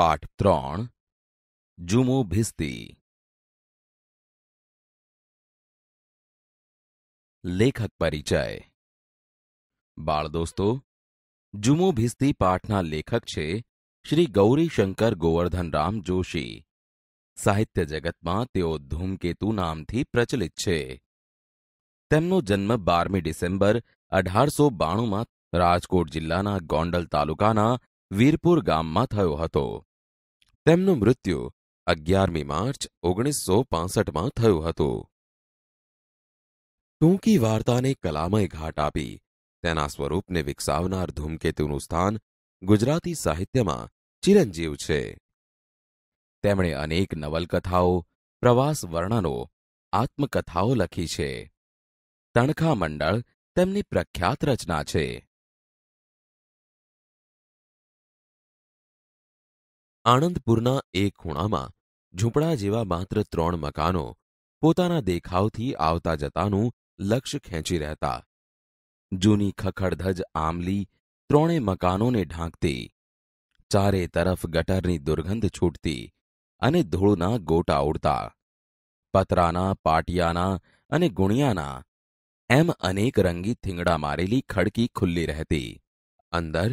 પાઠ ત્રણ જુમો ભિસ્તી લેખક પરિચય બાળ દોસ્તો જુમો ભિસ્તી પાઠના લેખક છે શ્રી ગૌરીશંકર ગોવર્ધનરામ જોશી સાહિત્ય જગતમાં તેઓ ધૂમકેતુ નામથી પ્રચલિત છે તેમનો જન્મ બારમી ડિસેમ્બર અઢારસો બાણુંમાં રાજકોટ જિલ્લાના ગોંડલ તાલુકાના વીરપુર ગામમાં થયો હતો તેમનું મૃત્યુ અગિયારમી માર્ચ ઓગણીસો પાસઠમાં થયું હતું ટૂંકી વાર્તાને કલામય ઘાટ આપી તેના સ્વરૂપને વિકસાવનાર ધૂમકેતુનું સ્થાન ગુજરાતી સાહિત્યમાં ચિરંજીવ છે તેમણે અનેક નવલકથાઓ પ્રવાસ વર્ણનો આત્મકથાઓ લખી છે તણખા મંડળ તેમની પ્રખ્યાત રચના છે આણંદપુરના એક ખૂણામાં ઝૂંપડા જેવા માત્ર ત્રણ મકાનો પોતાના દેખાવથી આવતા જતાનું લક્ષ્ય ખેંચી રહેતા જૂની ખખડધજ આમલી ત્રણે મકાનોને ઢાંકતી ચારે તરફ ગટરની દુર્ગંધ છૂટતી અને ધૂળના ગોટા ઉડતા પતરાના પાટિયાના અને ગુણિયાના એમ અનેક રંગી થીંગડા મારેલી ખડકી ખુલ્લી રહેતી અંદર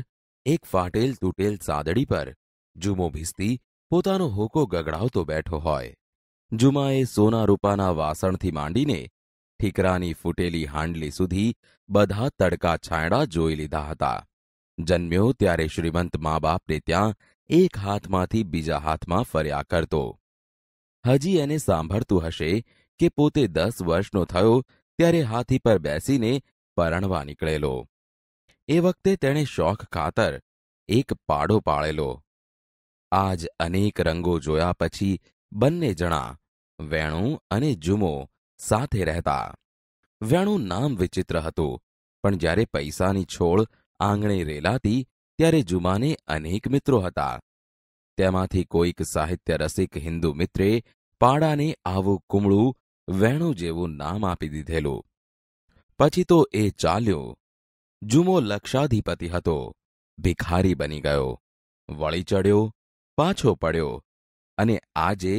એક ફાટેલ તૂટેલ સાદડી પર જુમો ભીસતી પોતાનો હોકો ગગડાવતો બેઠો હોય જુમાએ સોના રૂપાના વાસણથી માંડીને ઠીકરાની ફૂટેલી હાંડલી સુધી બધા તડકા છાંયડા જોઈ લીધા હતા જન્મ્યો ત્યારે શ્રીમંત મા બાપને ત્યાં એક હાથમાંથી બીજા હાથમાં ફર્યા કરતો હજી એને સાંભળતું હશે કે પોતે દસ વર્ષનો થયો ત્યારે હાથી પર બેસીને પરણવા નીકળેલો એ વખતે તેણે શોખ ખાતર એક પાડો પાળેલો આજ અનેક રંગો જોયા પછી બંને જણા વેણુ અને જુમો સાથે રહેતા વેણુ નામ વિચિત્ર હતું પણ જ્યારે પૈસાની છોડ આંગણે રેલાતી ત્યારે જુમાને અનેક મિત્રો હતા તેમાંથી કોઈક સાહિત્ય રસિક હિન્દુ મિત્રે પાડાને આવું કુમળું વેણુ જેવું નામ આપી દીધેલું પછી તો એ ચાલ્યો જુમો લક્ષાધિપતિ હતો ભિખારી બની ગયો વળી ચડ્યો પાછો પડ્યો અને આજે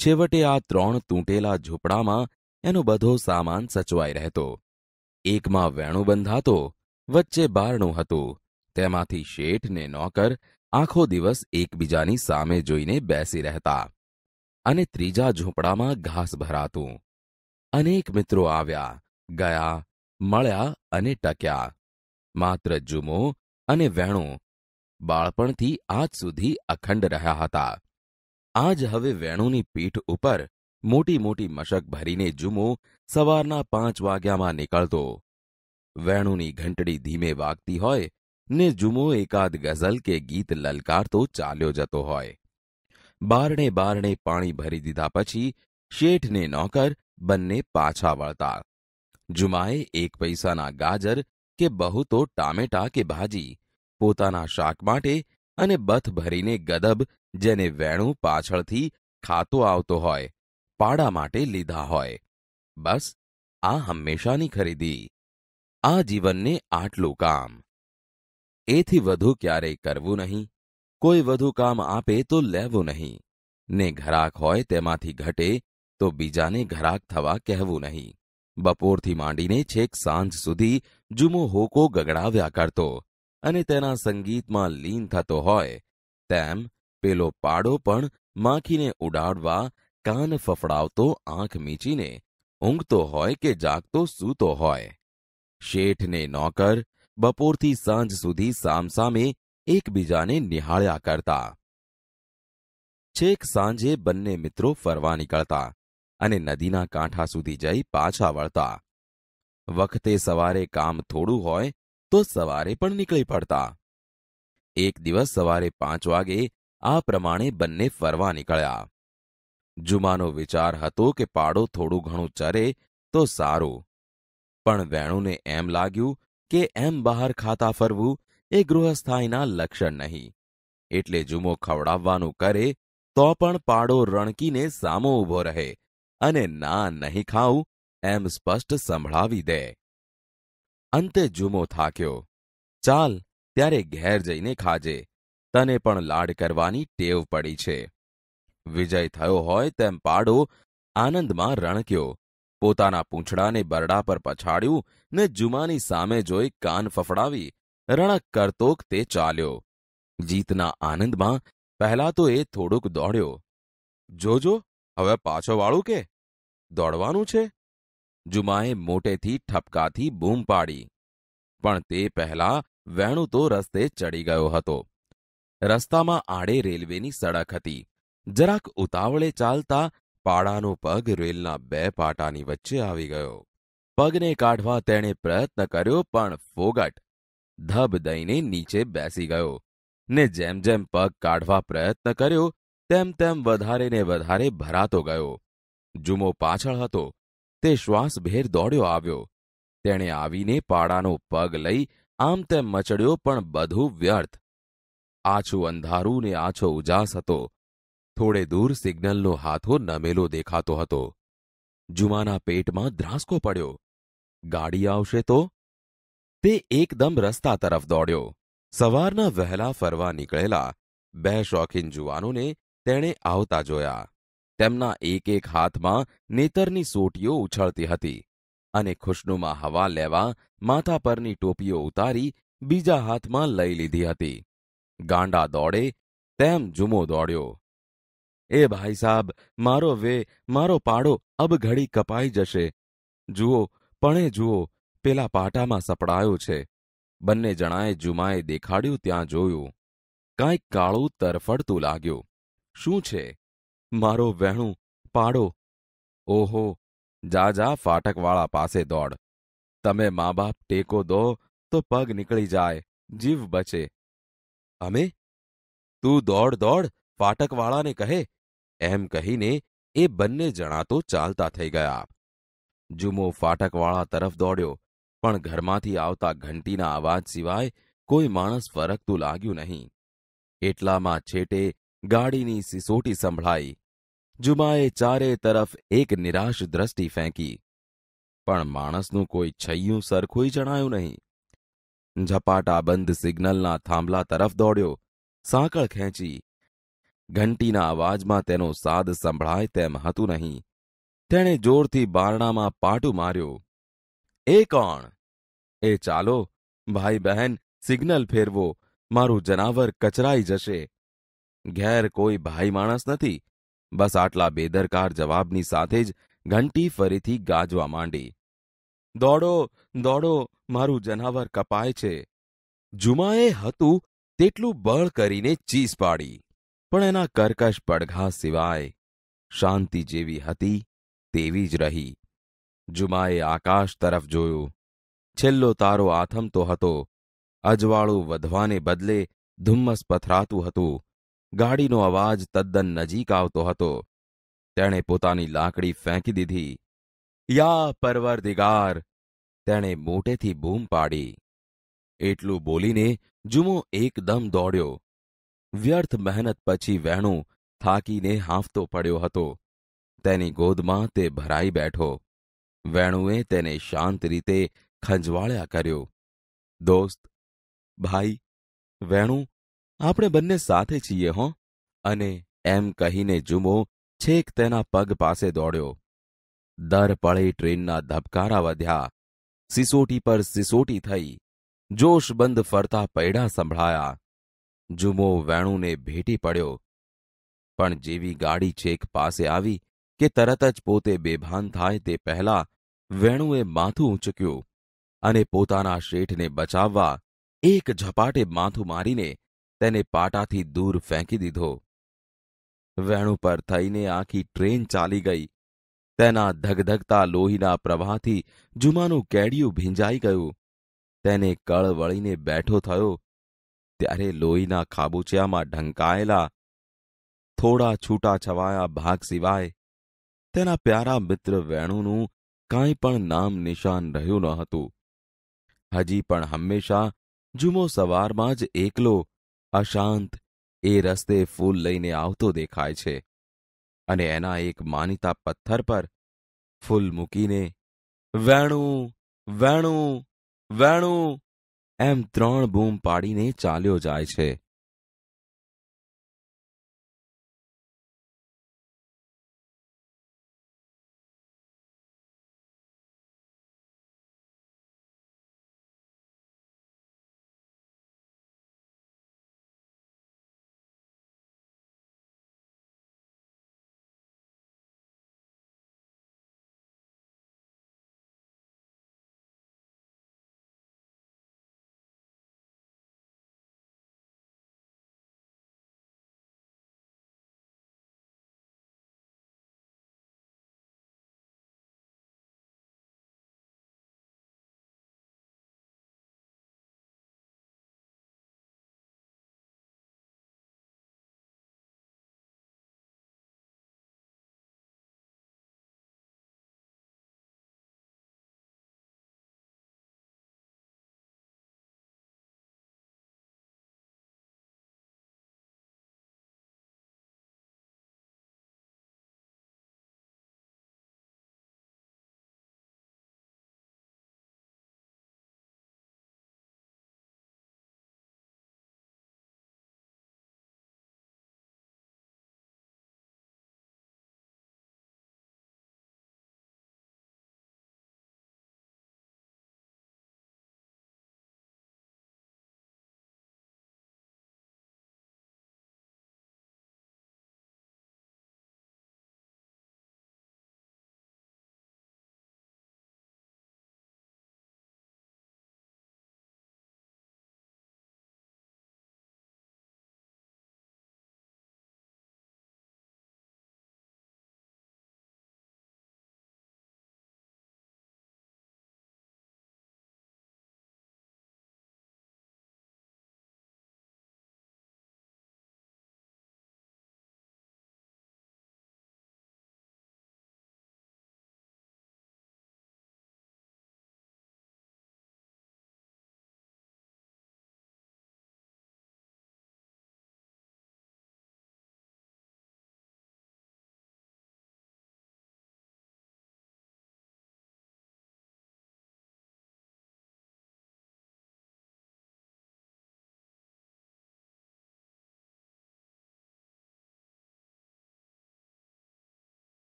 છેવટે આ ત્રણ તૂટેલા ઝૂંપડામાં એનો બધો સામાન સચવાઈ રહેતો એકમાં વેણું બંધાતો વચ્ચે બારણું હતું તેમાંથી શેઠ ને નોકર આખો દિવસ એકબીજાની સામે જોઈને બેસી રહેતા અને ત્રીજા ઝૂંપડામાં ઘાસ ભરાતું અનેક મિત્રો આવ્યા ગયા મળ્યા અને ટક્યા માત્ર જુમો અને વેણું બાળપણથી આજ સુધી અખંડ રહ્યા હતા આજ હવે વેણુની પીઠ ઉપર મોટી મોટી મશક ભરીને જુમો સવારના પાંચ વાગ્યામાં નીકળતો વેણુની ઘંટડી ધીમે વાગતી હોય ને જુમો એકાદ ગઝલ કે ગીત લલકારતો ચાલ્યો જતો હોય બારણે બારણે પાણી ભરી દીધા પછી શેઠને નોકર બંને પાછા વળતા જુમાએ એક પૈસાના ગાજર કે બહુ તો ટામેટા કે ભાજી પોતાના શાક માટે અને બથ ભરીને ગદબ જેને વેણું પાછળથી ખાતો આવતો હોય પાડા માટે લીધા હોય બસ આ હંમેશાની ખરીદી આ જીવનને આટલું કામ એથી વધુ ક્યારેય કરવું નહીં કોઈ વધુ કામ આપે તો લેવું નહીં ને ઘરાક હોય તેમાંથી ઘટે તો બીજાને ઘરાક થવા કહેવું નહીં બપોરથી માંડીને છેક સાંજ સુધી જુમો હોકો ગગડાવ્યા કરતો અને તેના સંગીતમાં લીન થતો હોય તેમ પેલો પાડો પણ માખીને ઉડાડવા કાન ફફડાવતો આંખ મીચીને ઊંઘતો હોય કે જાગતો સૂતો હોય શેઠને નોકર બપોરથી સાંજ સુધી સામસામે એકબીજાને નિહાળ્યા કરતા છેક સાંજે બંને મિત્રો ફરવા નીકળતા અને નદીના કાંઠા સુધી જઈ પાછા વળતા વખતે સવારે કામ થોડું હોય તો સવારે પણ નીકળી પડતા એક દિવસ સવારે પાંચ વાગે આ પ્રમાણે બંને ફરવા નીકળ્યા જુમાનો વિચાર હતો કે પાડો થોડું ઘણું ચરે તો સારું પણ વેણુને એમ લાગ્યું કે એમ બહાર ખાતા ફરવું એ ગૃહસ્થાયના લક્ષણ નહીં એટલે જુમો ખવડાવવાનું કરે તો પણ પાડો રણકીને સામો ઊભો રહે અને ના નહીં ખાઉં એમ સ્પષ્ટ સંભળાવી દે અંતે જુમો થાક્યો ચાલ ત્યારે ઘેર જઈને ખાજે તને પણ લાડ કરવાની ટેવ પડી છે વિજય થયો હોય તેમ પાડો આનંદમાં રણક્યો પોતાના પૂંછડાને બરડા પર પછાડ્યું ને જુમાની સામે જોઈ કાન ફફડાવી રણક કરતોક તે ચાલ્યો જીતના આનંદમાં પહેલા તો એ થોડુંક દોડ્યો જોજો હવે પાછો વાળું કે દોડવાનું છે જુમાએ મોટેથી ઠપકાથી બૂમ પાડી પણ તે પહેલા વેણુ તો રસ્તે ચડી ગયો હતો રસ્તામાં આડે રેલવેની સડક હતી જરાક ઉતાવળે ચાલતા પાડાનો પગ રેલના બે પાટાની વચ્ચે આવી ગયો પગને કાઢવા તેણે પ્રયત્ન કર્યો પણ ફોગટ ધબ દઈને નીચે બેસી ગયો ને જેમ જેમ પગ કાઢવા પ્રયત્ન કર્યો તેમ તેમ વધારે ને વધારે ભરાતો ગયો જુમો પાછળ હતો તે શ્વાસભેર દોડ્યો આવ્યો તેણે આવીને પાડાનો પગ લઈ આમ તેમ મચડ્યો પણ બધું વ્યર્થ આછું અંધારું ને આછો ઉજાસ હતો થોડે દૂર સિગ્નલનો હાથો નમેલો દેખાતો હતો જુમાના પેટમાં ધ્રાસકો પડ્યો ગાડી આવશે તો તે એકદમ રસ્તા તરફ દોડ્યો સવારના વહેલા ફરવા નીકળેલા બે શોખીન જુવાનોને તેણે આવતા જોયા તેમના એક એક હાથમાં નેતરની સોટીઓ ઉછળતી હતી અને ખુશનુમા હવા લેવા માથા પરની ટોપીઓ ઉતારી બીજા હાથમાં લઈ લીધી હતી ગાંડા દોડે તેમ જુમો દોડ્યો એ ભાઈ સાહેબ મારો વે મારો પાડો અબ ઘડી કપાઈ જશે જુઓ પણે જુઓ પેલા પાટામાં સપડાયો છે બંને જણાએ જુમાએ દેખાડ્યું ત્યાં જોયું કાંઈક કાળું તરફડતું લાગ્યું શું છે મારો વહેણું પાડો ઓહો જા જા ફાટકવાળા પાસે દોડ તમે મા બાપ ટેકો દો તો પગ નીકળી જાય જીવ બચે અમે તું દોડ દોડ ફાટકવાળાને કહે એમ કહીને એ બંને જણા તો ચાલતા થઈ ગયા જુમો ફાટકવાળા તરફ દોડ્યો પણ ઘરમાંથી આવતા ઘંટીના અવાજ સિવાય કોઈ માણસ ફરકતું લાગ્યું નહીં એટલામાં છેટે ગાડીની સિસોટી સંભળાઈ જુમાએ ચારે તરફ એક નિરાશ દ્રષ્ટિ ફેંકી પણ માણસનું કોઈ છૈયું સરખું જણાયું નહીં ઝપાટા બંધ સિગ્નલના થાંભલા તરફ દોડ્યો સાંકળ ખેંચી ઘંટીના અવાજમાં તેનો સાદ સંભળાય તેમ હતું નહીં તેણે જોરથી બારણામાં પાટું માર્યો એ કોણ એ ચાલો ભાઈ બહેન સિગ્નલ ફેરવો મારું જનાવર કચરાઈ જશે ઘેર કોઈ ભાઈ માણસ નથી બસ આટલા બેદરકાર જવાબની સાથે જ ઘંટી ફરીથી ગાજવા માંડી દોડો દોડો મારું જનાવર કપાય છે જુમાએ હતું તેટલું બળ કરીને ચીસ પાડી પણ એના કર્કશ પડઘા સિવાય શાંતિ જેવી હતી તેવી જ રહી જુમાએ આકાશ તરફ જોયું છેલ્લો તારો આથમતો હતો અજવાળું વધવાને બદલે ધુમ્મસ પથરાતું હતું ગાડીનો અવાજ તદ્દન નજીક આવતો હતો તેણે પોતાની લાકડી ફેંકી દીધી યા પરવરદિગાર તેણે મોટેથી બૂમ પાડી એટલું બોલીને જુમો એકદમ દોડ્યો વ્યર્થ મહેનત પછી વેણુ થાકીને હાંફતો પડ્યો હતો તેની ગોદમાં તે ભરાઈ બેઠો વેણુએ તેને શાંત રીતે ખંજવાળ્યા કર્યો દોસ્ત ભાઈ વેણુ આપણે બંને સાથે છીએ હો અને એમ કહીને જુમો છેક તેના પગ પાસે દોડ્યો દર પળે ટ્રેનના ધબકારા વધ્યા સિસોટી પર સિસોટી થઈ જોશબંધ ફરતા પૈડા સંભળાયા જુમો વેણુને ભેટી પડ્યો પણ જેવી ગાડી છેક પાસે આવી કે તરત જ પોતે બેભાન થાય તે પહેલા વેણુએ માથું ઊંચક્યું અને પોતાના શેઠને બચાવવા એક ઝપાટે માથું મારીને તેને પાટાથી દૂર ફેંકી દીધો વેણુ પર થઈને આખી ટ્રેન ચાલી ગઈ તેના ધગધગતા લોહીના પ્રવાહથી જુમાનું કેડિયું ભીંજાઈ ગયું તેને કળ વળીને બેઠો થયો ત્યારે લોહીના ખાબુચિયામાં ઢંકાયેલા થોડા છૂટા છવાયા ભાગ સિવાય તેના પ્યારા મિત્ર વેણુનું કાંઈ પણ નામ નિશાન રહ્યું ન હતું હજી પણ હંમેશા જુમો સવારમાં જ એકલો અશાંત એ રસ્તે ફૂલ લઈને આવતો દેખાય છે અને એના એક માનીતા પથ્થર પર ફૂલ મૂકીને વેણું વેણું વેણું એમ ત્રણ બૂમ પાડીને ચાલ્યો જાય છે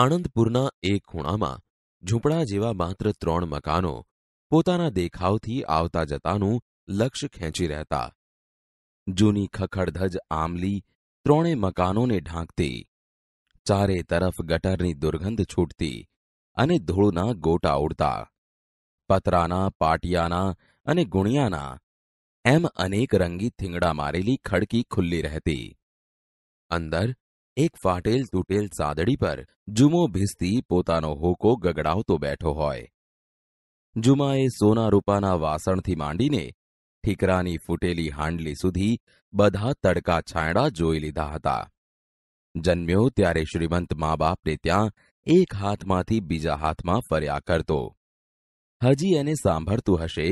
આણંદપુરના એક ખૂણામાં ઝૂંપડા જેવા માત્ર ત્રણ મકાનો પોતાના દેખાવથી આવતા જતાનું લક્ષ્ય ખેંચી રહેતા જૂની ખખડધજ આમલી ત્રણે મકાનોને ઢાંકતી ચારે તરફ ગટરની દુર્ગંધ છૂટતી અને ધૂળના ગોટા ઉડતા પતરાના પાટિયાના અને ગુણિયાના એમ અનેક રંગી થીંગડા મારેલી ખડકી ખુલ્લી રહેતી અંદર એક ફાટેલ તૂટેલ સાદડી પર જુમો ભીસતી પોતાનો હોકો ગગડાવતો બેઠો હોય જુમાએ સોના રૂપાના વાસણથી માંડીને ઠીકરાની ફૂટેલી હાંડલી સુધી બધા તડકા છાંયડા જોઈ લીધા હતા જન્મ્યો ત્યારે શ્રીમંત મા બાપને ત્યાં એક હાથમાંથી બીજા હાથમાં ફર્યા કરતો હજી એને સાંભળતું હશે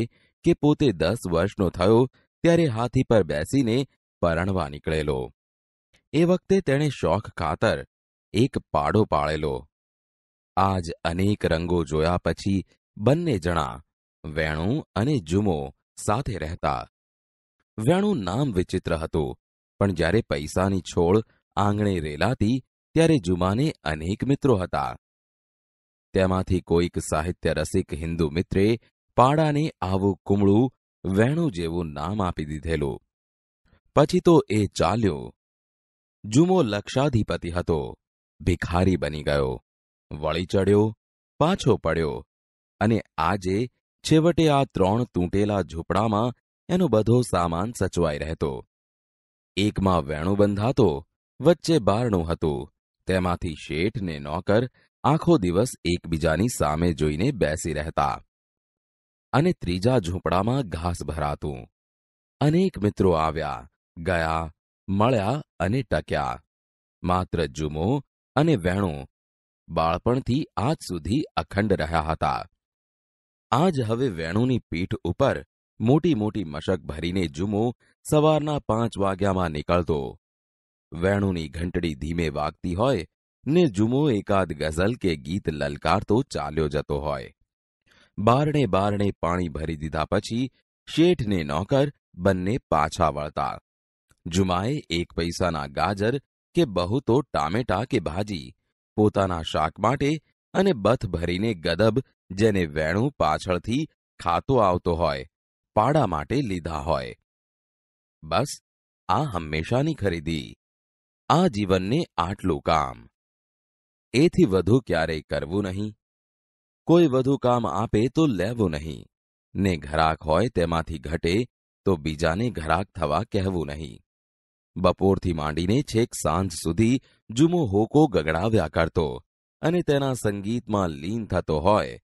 કે પોતે દસ વર્ષનો થયો ત્યારે હાથી પર બેસીને પરણવા નીકળેલો એ વખતે તેણે શોખ ખાતર એક પાડો પાળેલો આજ અનેક રંગો જોયા પછી બંને જણા વેણુ અને જુમો સાથે રહેતા વેણું નામ વિચિત્ર હતું પણ જ્યારે પૈસાની છોડ આંગણે રેલાતી ત્યારે જુમાને અનેક મિત્રો હતા તેમાંથી કોઈક સાહિત્ય રસિક હિન્દુ મિત્રે પાડાને આવું કુમળું વેણુ જેવું નામ આપી દીધેલું પછી તો એ ચાલ્યો જુમો લક્ષાધિપતિ હતો ભિખારી બની ગયો વળી ચડ્યો પાછો પડ્યો અને આજે છેવટે આ ત્રણ તૂટેલા ઝૂંપડામાં એનો બધો સામાન સચવાઈ રહેતો એકમાં વેણું બંધાતો વચ્ચે બારણું હતું તેમાંથી શેઠ ને નોકર આખો દિવસ એકબીજાની સામે જોઈને બેસી રહેતા અને ત્રીજા ઝૂંપડામાં ઘાસ ભરાતું અનેક મિત્રો આવ્યા ગયા મળ્યા અને ટક્યા માત્ર જુમો અને વેણો બાળપણથી આજ સુધી અખંડ રહ્યા હતા આજ હવે વેણુની પીઠ ઉપર મોટી મોટી મશક ભરીને જુમો સવારના પાંચ વાગ્યામાં નીકળતો વેણુની ઘંટડી ધીમે વાગતી હોય ને જુમો એકાદ ગઝલ કે ગીત લલકારતો ચાલ્યો જતો હોય બારણે બારણે પાણી ભરી દીધા પછી શેઠ ને નોકર બંને પાછા વળતા જુમાએ એક પૈસાના ગાજર કે બહુ તો ટામેટા કે ભાજી પોતાના શાક માટે અને બથ ભરીને ગદબ જેને વેણું પાછળથી ખાતો આવતો હોય પાડા માટે લીધા હોય બસ આ હંમેશાની ખરીદી આ જીવનને આટલું કામ એથી વધુ ક્યારેય કરવું નહીં કોઈ વધુ કામ આપે તો લેવું નહીં ને ઘરાક હોય તેમાંથી ઘટે તો બીજાને ઘરાક થવા કહેવું નહીં બપોરથી માંડીને છેક સાંજ સુધી જુમો હોકો ગગડાવ્યા કરતો અને તેના સંગીતમાં લીન થતો હોય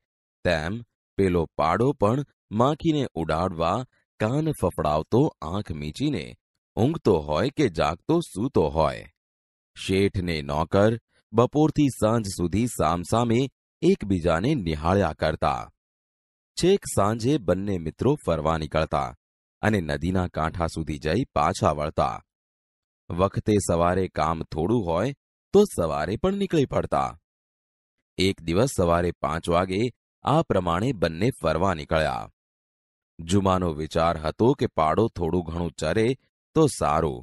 તેમ પેલો પાડો પણ માખીને ઉડાડવા કાન ફફડાવતો આંખ મીચીને ઊંઘતો હોય કે જાગતો સૂતો હોય શેઠને નોકર બપોરથી સાંજ સુધી સામસામે એકબીજાને નિહાળ્યા કરતા છેક સાંજે બંને મિત્રો ફરવા નીકળતા અને નદીના કાંઠા સુધી જઈ પાછા વળતા વખતે સવારે કામ થોડું હોય તો સવારે પણ નીકળી પડતા એક દિવસ સવારે પાંચ વાગે આ પ્રમાણે બંને ફરવા નીકળ્યા જુમાનો વિચાર હતો કે પાડો થોડું ઘણું ચરે તો સારું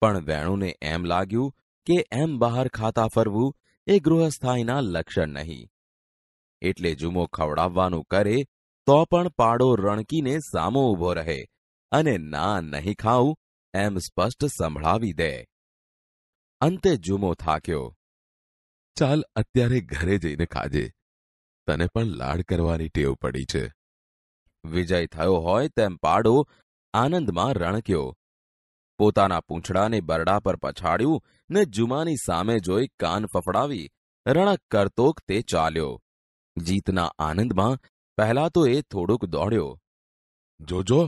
પણ વેણુને એમ લાગ્યું કે એમ બહાર ખાતા ફરવું એ ગૃહસ્થાયીના લક્ષણ નહીં એટલે જુમો ખવડાવવાનું કરે તો પણ પાડો રણકીને સામો ઊભો રહે અને ના નહીં ખાઉં એમ સ્પષ્ટ સંભળાવી દે અંતે જુમો થાક્યો ચાલ અત્યારે ઘરે જઈને ખાજે તને પણ લાડ કરવાની ટેવ પડી છે વિજય થયો હોય તેમ પાડો આનંદમાં રણક્યો પોતાના પૂંછડાને બરડા પર પછાડ્યું ને જુમાની સામે જોઈ કાન પકડાવી રણક કરતોક તે ચાલ્યો જીતના આનંદમાં પહેલા તો એ થોડુંક દોડ્યો જોજો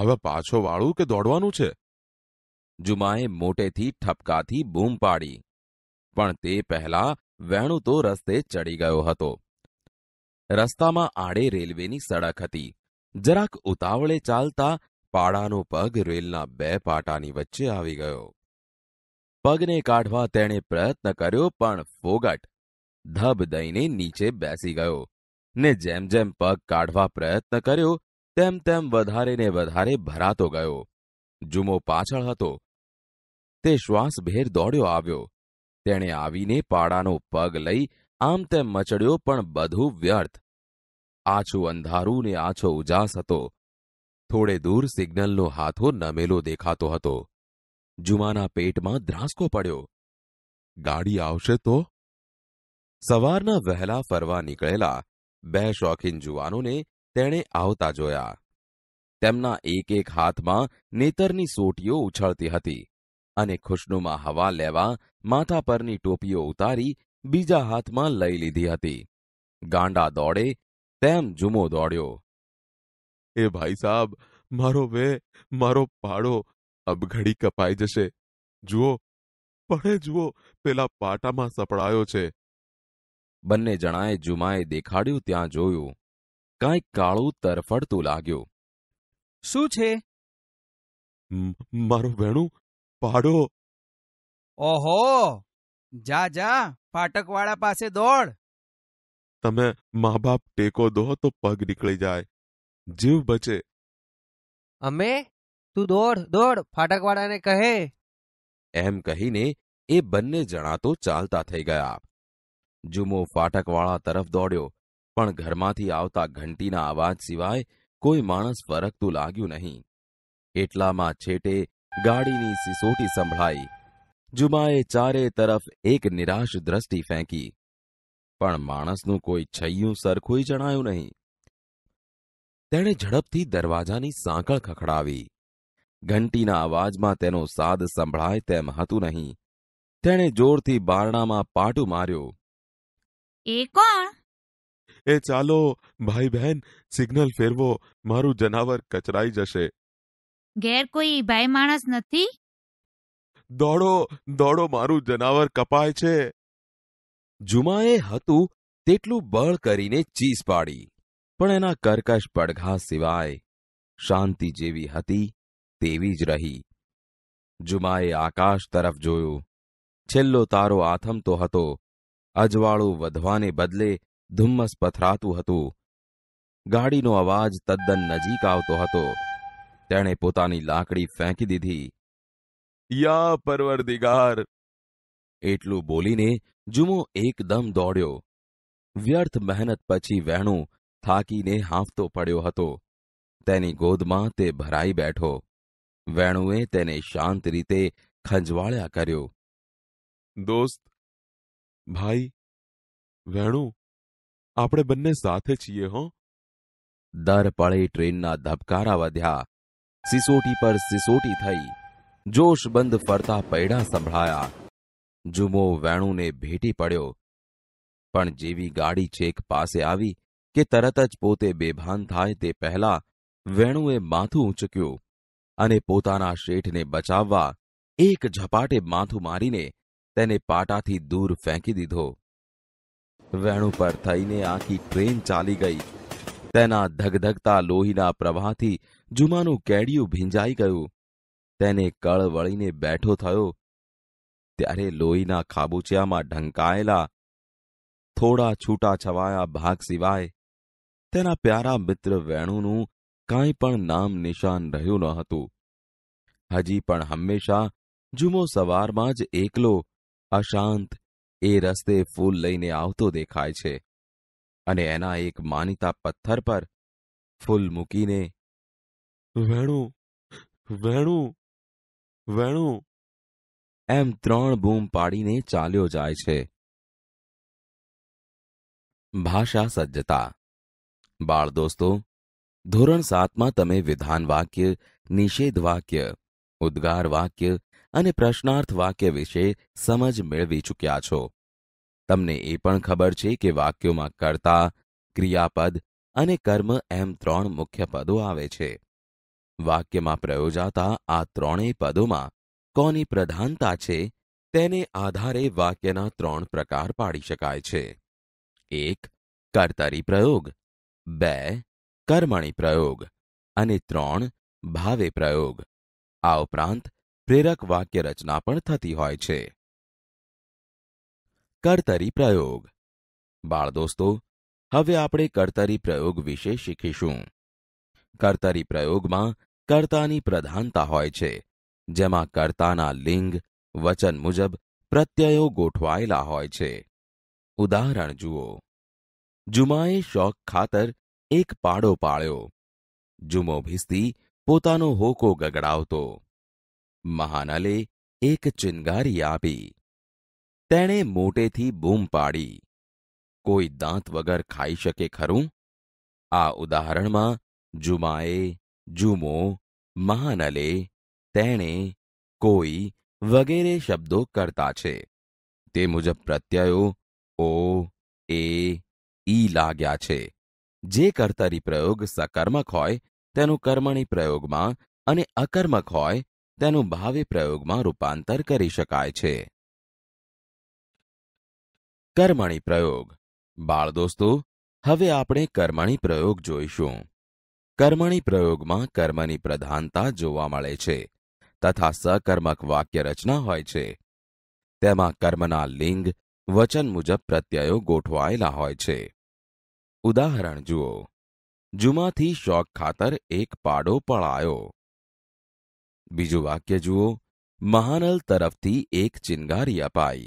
હવે પાછો વાળું કે દોડવાનું છે જુમાએ મોટેથી ઠપકાથી બૂમ પાડી પણ તે પહેલા વેણુ તો રસ્તે ચડી ગયો હતો રસ્તામાં આડે રેલવેની સડક હતી જરાક ઉતાવળે ચાલતા પાડાનો પગ રેલના બે પાટાની વચ્ચે આવી ગયો પગને કાઢવા તેણે પ્રયત્ન કર્યો પણ ફોગટ ધબ દઈને નીચે બેસી ગયો ને જેમ જેમ પગ કાઢવા પ્રયત્ન કર્યો તેમ તેમ વધારે ને વધારે ભરાતો ગયો જુમો પાછળ હતો તે શ્વાસભેર દોડ્યો આવ્યો તેણે આવીને પાડાનો પગ લઈ આમ તેમ મચડ્યો પણ બધું વ્યર્થ આછું અંધારું ને આછો ઉજાસ હતો થોડે દૂર સિગ્નલનો હાથો નમેલો દેખાતો હતો જુમાના પેટમાં ધ્રાસકો પડ્યો ગાડી આવશે તો સવારના વહેલા ફરવા નીકળેલા બે શોખીન જુવાનોને તેણે આવતા જોયા તેમના એક એક હાથમાં નેતરની સોટીઓ ઉછળતી હતી અને ખુશનુમા હવા લેવા માથા પરની ટોપીઓ ઉતારી બીજા હાથમાં લઈ લીધી હતી ગાંડા દોડે તેમ જુમો દોડ્યો એ ભાઈ સાહેબ મારો વે મારો પાડો અબઘડી કપાઈ જશે જુઓ પડે જુઓ પેલા પાટામાં સપડાયો છે બંને જણાએ જુમાએ દેખાડ્યું ત્યાં જોયું કાઈ કાળું તરફડતું લાગ્યો શું છે મારું વેણું પાડો ઓહો જા જા ફાટકવાળા પાસે દોડ તમે માં બાપ ટેકો દો તો પગ નીકળી જાય જીવ બચે અમે તું દોડ દોડ ફાટકવાળાને કહે એમ કહીને એ બન્ને જણા તો ચાલતા થઈ ગયા જુમો ફાટકવાળા તરફ દોડ્યો પણ ઘરમાંથી આવતા ઘંટીના અવાજ સિવાય કોઈ માણસ ફરકતું લાગ્યું નહીં એટલામાં છેટે ગાડીની સિસોટી સંભળાઈ જુમાએ ચારે તરફ એક નિરાશ દ્રષ્ટિ ફેંકી પણ માણસનું કોઈ છૈયું સરખું જણાયું નહીં તેણે ઝડપથી દરવાજાની સાંકળ ખખડાવી ઘંટીના અવાજમાં તેનો સાદ સંભળાય તેમ હતું નહીં તેણે જોરથી બારણામાં પાટું માર્યો એ કોણ એ ચાલો ભાઈ બહેન સિગ્નલ ફેરવો મારું જનાવર કચરાઈ જશે ઘેર કોઈ ભાઈ માણસ નથી દોડો દોડો મારું જનાવર કપાય છે જુમાએ હતું તેટલું બળ કરીને ચીસ પાડી પણ એના કરકશ પડઘા સિવાય શાંતિ જેવી હતી તેવી જ રહી જુમાએ આકાશ તરફ જોયું છેલ્લો તારો આથમતો હતો અજવાળું વધવાને બદલે ધુમ્મસ પથરાતું હતું ગાડીનો અવાજ તદ્દન નજીક આવતો હતો તેણે પોતાની લાકડી ફેંકી દીધી યા પરવરદિગાર એટલું બોલીને જુમો એકદમ દોડ્યો વ્યર્થ મહેનત પછી વેણુ થાકીને હાંફતો પડ્યો હતો તેની ગોદમાં તે ભરાઈ બેઠો વેણુએ તેને શાંત રીતે ખંજવાળ્યા કર્યો દોસ્ત ભાઈ વેણુ આપણે બંને સાથે છીએ હો દર પળે ટ્રેનના ધબકારા વધ્યા સિસોટી પર સિસોટી થઈ જોશબંધ ફરતા પૈડા સંભળાયા જુમો વેણુને ભેટી પડ્યો પણ જેવી ગાડી છેક પાસે આવી કે તરત જ પોતે બેભાન થાય તે પહેલા વેણુએ માથું ઊંચક્યું અને પોતાના શેઠને બચાવવા એક ઝપાટે માથું મારીને તેને પાટાથી દૂર ફેંકી દીધો વેણુ પર થઈને આખી ટ્રેન ચાલી ગઈ તેના ધગધગતા લોહીના પ્રવાહથી જુમાનું કેડિયું ભીંજાઈ ગયું તેને કળ વળીને બેઠો થયો ત્યારે લોહીના ખાબુચિયામાં ઢંકાયેલા થોડા છૂટા છવાયા ભાગ સિવાય તેના પ્યારા મિત્ર વેણુનું કાંઈ પણ નામ નિશાન રહ્યું ન હતું હજી પણ હંમેશા જુમો સવારમાં જ એકલો અશાંત એ રસ્તે ફૂલ લઈને આવતો દેખાય છે અને એના એક માનીતા પથ્થર પર ફૂલ મૂકીને વેણુ વેણુ વેણુ એમ ત્રણ બૂમ પાડીને ચાલ્યો જાય છે ભાષા સજ્જતા બાળ દોસ્તો ધોરણ સાતમાં તમે વિધાન વાક્ય નિષેધ વાક્ય ઉદ્ગાર વાક્ય અને પ્રશ્નાર્થ વાક્ય વિશે સમજ મેળવી ચૂક્યા છો તમને એ પણ ખબર છે કે વાક્યોમાં કર્તા ક્રિયાપદ અને કર્મ એમ ત્રણ મુખ્ય પદો આવે છે વાક્યમાં પ્રયોજાતા આ ત્રણેય પદોમાં કોની પ્રધાનતા છે તેને આધારે વાક્યના ત્રણ પ્રકાર પાડી શકાય છે એક કર્તરી પ્રયોગ બે કર્મણી પ્રયોગ અને ત્રણ ભાવે પ્રયોગ આ ઉપરાંત પ્રેરક વાક્યરચના પણ થતી હોય છે કર્તરી પ્રયોગ બાળ દોસ્તો હવે આપણે કર્તરી પ્રયોગ વિશે શીખીશું કર્તરી પ્રયોગમાં કર્તાની પ્રધાનતા હોય છે જેમાં કર્તાના લિંગ વચન મુજબ પ્રત્યયો ગોઠવાયેલા હોય છે ઉદાહરણ જુઓ જુમાએ શોખ ખાતર એક પાડો પાળ્યો જુમો ભીસતી પોતાનો હોકો ગગડાવતો મહાનલે એક ચિનગારી આપી તેણે મોટેથી બૂમ પાડી કોઈ દાંત વગર ખાઈ શકે ખરું આ ઉદાહરણમાં જુમાએ જુમો મહાનલે તેણે કોઈ વગેરે શબ્દો કરતા છે તે મુજબ પ્રત્યયો ઓ એ ઈ લાગ્યા છે જે કર્તરી પ્રયોગ સકર્મક હોય તેનું કર્મણી પ્રયોગમાં અને અકર્મક હોય તેનું ભાવિ પ્રયોગમાં રૂપાંતર કરી શકાય છે કર્મણી પ્રયોગ બાળ દોસ્તો હવે આપણે કર્મણી પ્રયોગ જોઈશું કર્મણી પ્રયોગમાં કર્મની પ્રધાનતા જોવા મળે છે તથા સકર્મક વાક્ય રચના હોય છે તેમાં કર્મના લિંગ વચન મુજબ પ્રત્યયો ગોઠવાયેલા હોય છે ઉદાહરણ જુઓ જુમાથી શોખ ખાતર એક પાડો પળાયો બીજું વાક્ય જુઓ મહાનલ તરફથી એક ચિનગારી અપાઈ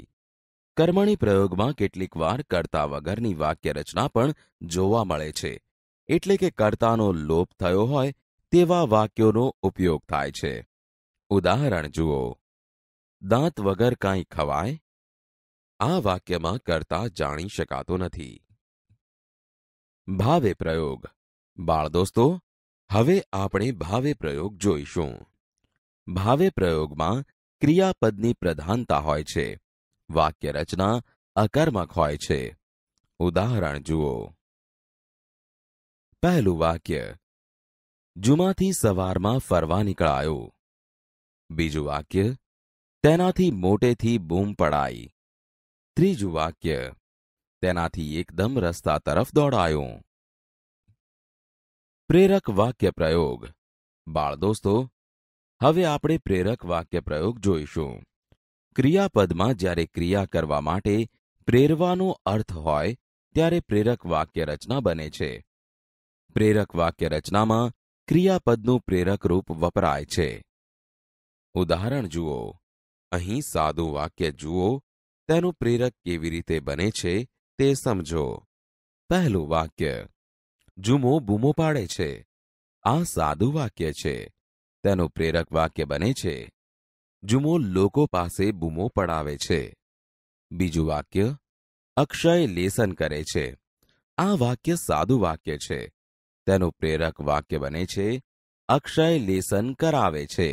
કર્મણી પ્રયોગમાં કેટલીક વાર કર્તા વગરની વાક્યરચના પણ જોવા મળે છે એટલે કે કર્તાનો લોપ થયો હોય તેવા વાક્યોનો ઉપયોગ થાય છે ઉદાહરણ જુઓ દાંત વગર કાંઈ ખવાય આ વાક્યમાં કરતા જાણી શકાતો નથી ભાવે પ્રયોગ બાળ દોસ્તો હવે આપણે ભાવે પ્રયોગ જોઈશું ભાવે પ્રયોગમાં ક્રિયાપદની પ્રધાનતા હોય છે વાક્ય રચના અકર્મક હોય છે ઉદાહરણ જુઓ પહેલું વાક્ય જુમાથી સવારમાં ફરવા નીકળાયો બીજું વાક્ય તેનાથી મોટેથી બૂમ પડાઈ ત્રીજું વાક્ય તેનાથી એકદમ રસ્તા તરફ દોડાયો પ્રેરક વાક્ય પ્રયોગ બાળ દોસ્તો હવે આપણે પ્રેરક વાક્યપ્રયોગ જોઈશું ક્રિયાપદમાં જ્યારે ક્રિયા કરવા માટે પ્રેરવાનો અર્થ હોય ત્યારે પ્રેરક વાક્ય રચના બને છે પ્રેરક વાક્ય રચનામાં ક્રિયાપદનું પ્રેરક રૂપ વપરાય છે ઉદાહરણ જુઓ અહીં સાદું વાક્ય જુઓ તેનું પ્રેરક કેવી રીતે બને છે તે સમજો પહેલું વાક્ય જુમો બૂમો પાડે છે આ સાદું વાક્ય છે તેનું પ્રેરક વાક્ય બને છે જુમો લોકો પાસે બૂમો પડાવે છે બીજું વાક્ય અક્ષય લેસન કરે છે આ વાક્ય સાદું વાક્ય છે તેનું પ્રેરક વાક્ય બને છે અક્ષય લેસન કરાવે છે